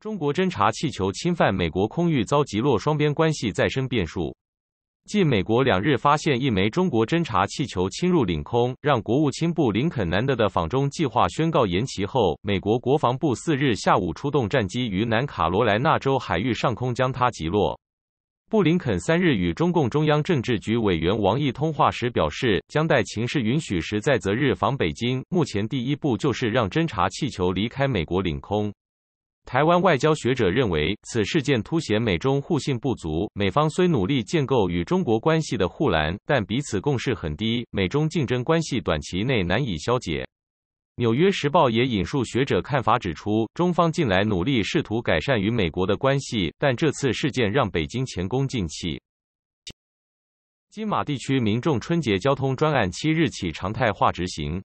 中国侦察气球侵犯美国空域遭击落，双边关系再生变数。继美国两日发现一枚中国侦察气球侵入领空，让国务卿布林肯难得的访中计划宣告延期后，美国国防部四日下午出动战机于南卡罗来纳州海域上空将它击落。布林肯三日与中共中央政治局委员王毅通话时表示，将待情势允许时再择日访北京。目前第一步就是让侦察气球离开美国领空。台湾外交学者认为，此事件凸显美中互信不足。美方虽努力建构与中国关系的护栏，但彼此共识很低，美中竞争关系短期内难以消解。《纽约时报》也引述学者看法，指出中方近来努力试图改善与美国的关系，但这次事件让北京前功尽弃。金马地区民众春节交通专案七日起常态化执行。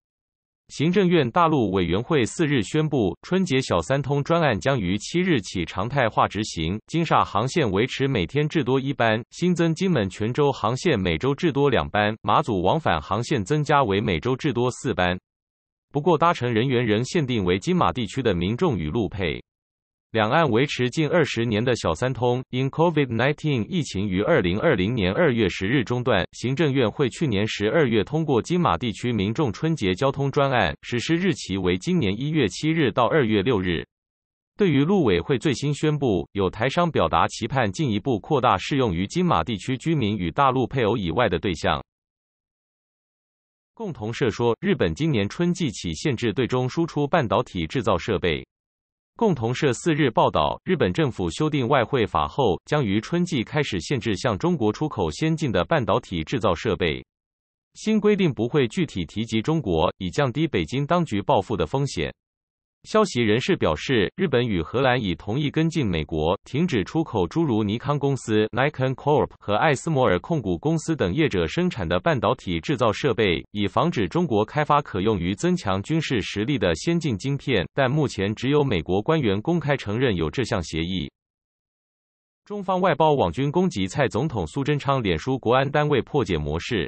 行政院大陆委员会四日宣布，春节小三通专案将于七日起常态化执行。金厦航线维持每天至多一班，新增金门泉州航线每周至多两班，马祖往返航线增加为每周至多四班。不过，搭乘人员仍限定为金马地区的民众与陆配。两岸维持近二十年的小三通因 COVID-19 疫情于二零二零年二月十日中断。行政院会去年十二月通过金马地区民众春节交通专案，实施日期为今年一月七日到二月六日。对于陆委会最新宣布，有台商表达期盼进一步扩大适用于金马地区居民与大陆配偶以外的对象。共同社说，日本今年春季起限制对中输出半导体制造设备。共同社四日报道，日本政府修订外汇法后，将于春季开始限制向中国出口先进的半导体制造设备。新规定不会具体提及中国，以降低北京当局报复的风险。消息人士表示，日本与荷兰已同意跟进美国停止出口诸如尼康公司 （Nikon Corp） 和艾斯摩尔控股公司等业者生产的半导体制造设备，以防止中国开发可用于增强军事实力的先进晶片。但目前只有美国官员公开承认有这项协议。中方外包网军攻击蔡总统，苏贞昌脸书国安单位破解模式。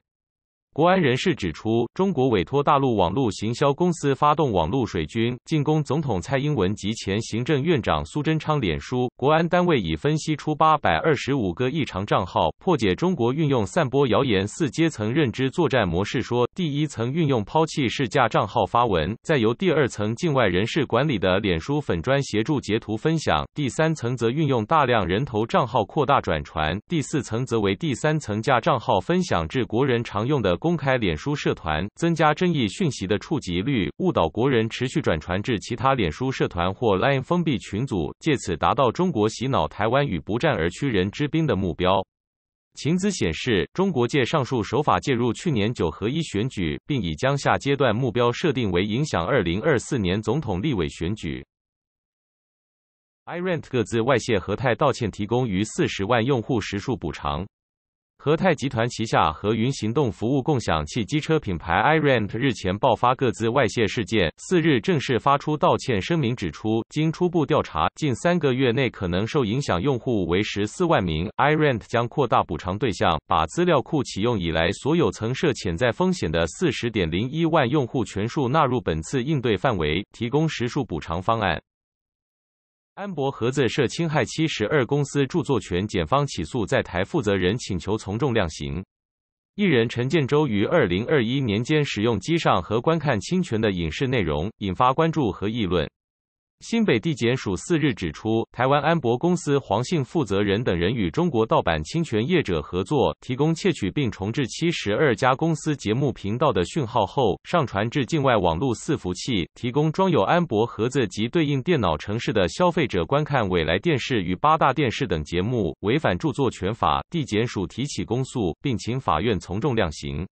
国安人士指出，中国委托大陆网络行销公司发动网络水军进攻总统蔡英文及前行政院长苏贞昌脸书。国安单位已分析出八百二十五个异常账号，破解中国运用散播谣言四阶层认知作战模式。说第一层运用抛弃市价账号发文，再由第二层境外人士管理的脸书粉砖协助截图分享；第三层则运用大量人头账号扩大转传；第四层则为第三层架账号分享至国人常用的。公开脸书社团增加争议讯息的触及率，误导国人持续转传至其他脸书社团或 Line 封闭群组，借此达到中国洗脑台湾与不战而屈人之兵的目标。情资显示，中国借上述手法介入去年九合一选举，并已将下阶段目标设定为影响二零二四年总统立委选举。Irent 各自外泄和泰道歉，提供逾四十万用户实数补偿。和泰集团旗下和云行动服务共享器机车品牌 iRent 日前爆发各自外泄事件，四日正式发出道歉声明，指出经初步调查，近三个月内可能受影响用户为十四万名。iRent 将扩大补偿对象，把资料库启用以来所有曾涉潜在风险的四十点零一万用户全数纳入本次应对范围，提供实数补偿方案。安博盒子涉侵害七十二公司著作权，检方起诉在台负责人，请求从重量刑。艺人陈建州于二零二一年间使用机上和观看侵权的影视内容，引发关注和议论。新北地检署四日指出，台湾安博公司黄姓负责人等人与中国盗版侵权业者合作，提供窃取并重置七十二家公司节目频道的讯号后，上传至境外网络伺服器，提供装有安博盒子及对应电脑城市的消费者观看未来电视与八大电视等节目，违反著作权法，地检署提起公诉，并请法院从重量刑。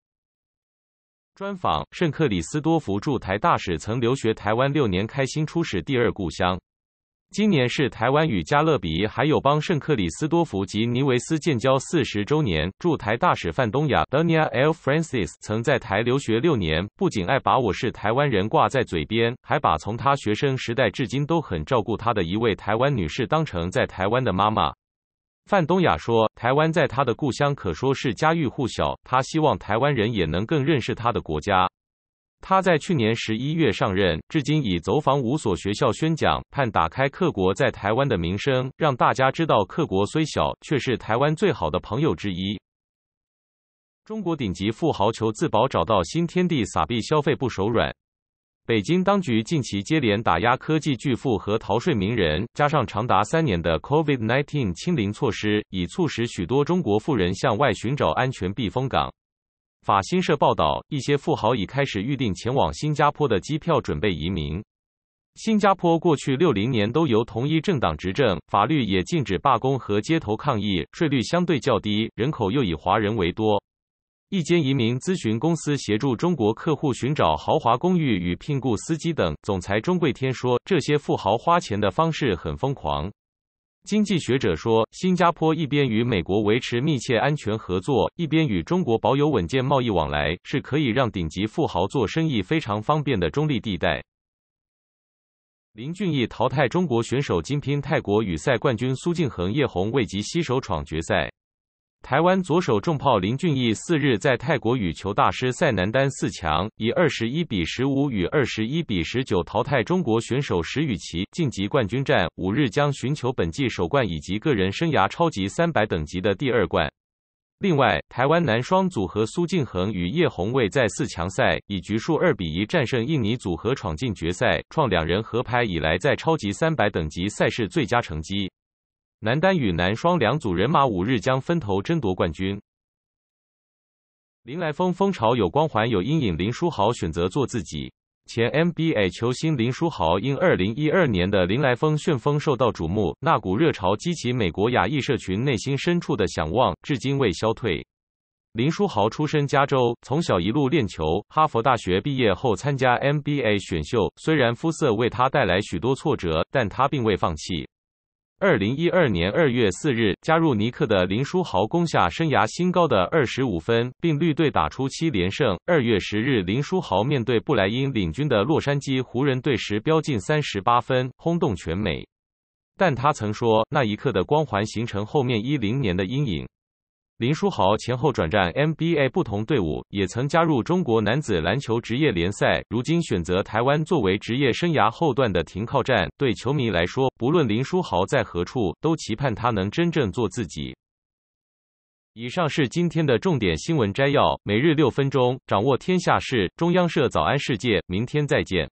专访圣克里斯多福驻台大使，曾留学台湾六年，开心出使第二故乡。今年是台湾与加勒比海友邦圣克里斯多福及尼维斯建交四十周年。驻台大使范东亚 d a n i a L. Francis） 曾在台留学六年，不仅爱把我是台湾人挂在嘴边，还把从他学生时代至今都很照顾他的一位台湾女士当成在台湾的妈妈。范东亚说：“台湾在他的故乡可说是家喻户晓，他希望台湾人也能更认识他的国家。”他在去年十一月上任，至今已走访五所学校宣讲，盼打开克国在台湾的名声，让大家知道克国虽小，却是台湾最好的朋友之一。中国顶级富豪求自保，找到新天地，撒币消费不手软。北京当局近期接连打压科技巨富和逃税名人，加上长达三年的 COVID-19 清零措施，已促使许多中国富人向外寻找安全避风港。法新社报道，一些富豪已开始预订前往新加坡的机票，准备移民。新加坡过去六零年都由同一政党执政，法律也禁止罢工和街头抗议，税率相对较低，人口又以华人为多。一间移民咨询公司协助中国客户寻找豪华公寓与聘雇司机等。总裁钟贵天说：“这些富豪花钱的方式很疯狂。”经济学者说：“新加坡一边与美国维持密切安全合作，一边与中国保有稳健贸易往来，是可以让顶级富豪做生意非常方便的中立地带。”林俊逸淘汰中国选手金拼，泰国羽赛冠军苏敬恒、叶红未及携手闯决赛。台湾左手重炮林俊毅四日在泰国羽球大师赛男单四强，以二十一比十五与二十一比十九淘汰中国选手石宇奇，晋级冠军战。五日将寻求本季首冠以及个人生涯超级三百等级的第二冠。另外，台湾男双组合苏敬恒与叶红卫在四强赛以局数二比一战胜印尼组合，闯进决赛，创两人合拍以来在超级三百等级赛事最佳成绩。男单与男双两组人马五日将分头争夺冠军。林来峰风潮有光环有阴影，林书豪选择做自己。前 NBA 球星林书豪因2012年的林来峰旋风受到瞩目，那股热潮激起美国亚裔社群内心深处的向往，至今未消退。林书豪出身加州，从小一路练球，哈佛大学毕业后参加 NBA 选秀，虽然肤色为他带来许多挫折，但他并未放弃。二零一二年二月四日，加入尼克的林书豪攻下生涯新高的二十五分，并率队打出七连胜。二月十日，林书豪面对布莱因领军的洛杉矶湖人队时，飙进三十八分，轰动全美。但他曾说，那一刻的光环形成后面一零年的阴影。林书豪前后转战 NBA 不同队伍，也曾加入中国男子篮球职业联赛，如今选择台湾作为职业生涯后段的停靠站。对球迷来说，不论林书豪在何处，都期盼他能真正做自己。以上是今天的重点新闻摘要，每日六分钟掌握天下事。中央社早安世界，明天再见。